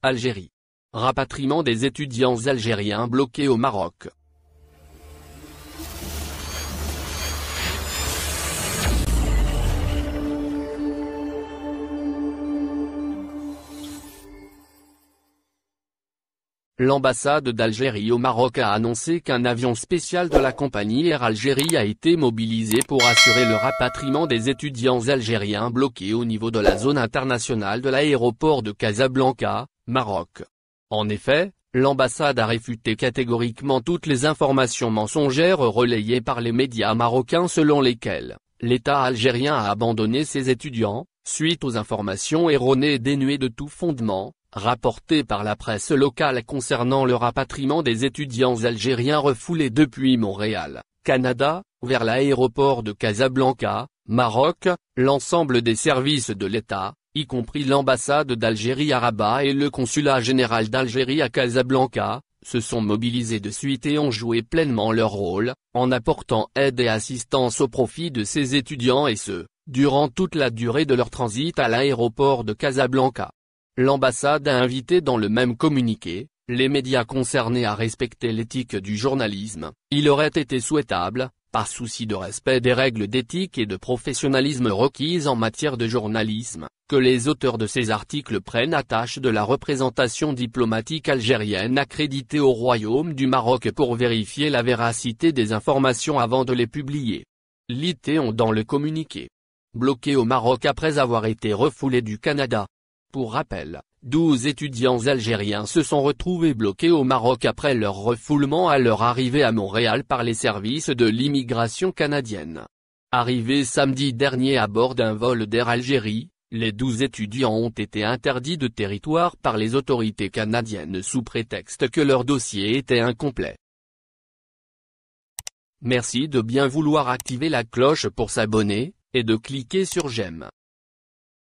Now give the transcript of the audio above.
Algérie. Rapatriement des étudiants algériens bloqués au Maroc. L'ambassade d'Algérie au Maroc a annoncé qu'un avion spécial de la compagnie Air Algérie a été mobilisé pour assurer le rapatriement des étudiants algériens bloqués au niveau de la zone internationale de l'aéroport de Casablanca, Maroc. En effet, l'ambassade a réfuté catégoriquement toutes les informations mensongères relayées par les médias marocains selon lesquelles l'État algérien a abandonné ses étudiants, suite aux informations erronées et dénuées de tout fondement, rapportées par la presse locale concernant le rapatriement des étudiants algériens refoulés depuis Montréal, Canada, vers l'aéroport de Casablanca, Maroc, l'ensemble des services de l'État, y compris l'ambassade d'Algérie à Rabat et le consulat général d'Algérie à Casablanca, se sont mobilisés de suite et ont joué pleinement leur rôle, en apportant aide et assistance au profit de ces étudiants et ce, durant toute la durée de leur transit à l'aéroport de Casablanca. L'ambassade a invité dans le même communiqué, les médias concernés à respecter l'éthique du journalisme. Il aurait été souhaitable, par souci de respect des règles d'éthique et de professionnalisme requises en matière de journalisme, que les auteurs de ces articles prennent à tâche de la représentation diplomatique algérienne accréditée au Royaume du Maroc pour vérifier la véracité des informations avant de les publier. L'ITÉ ont dans le communiqué. Bloqué au Maroc après avoir été refoulé du Canada. Pour rappel, Douze étudiants algériens se sont retrouvés bloqués au Maroc après leur refoulement à leur arrivée à Montréal par les services de l'immigration canadienne. Arrivés samedi dernier à bord d'un vol d'Air Algérie, les 12 étudiants ont été interdits de territoire par les autorités canadiennes sous prétexte que leur dossier était incomplet. Merci de bien vouloir activer la cloche pour s'abonner, et de cliquer sur j'aime.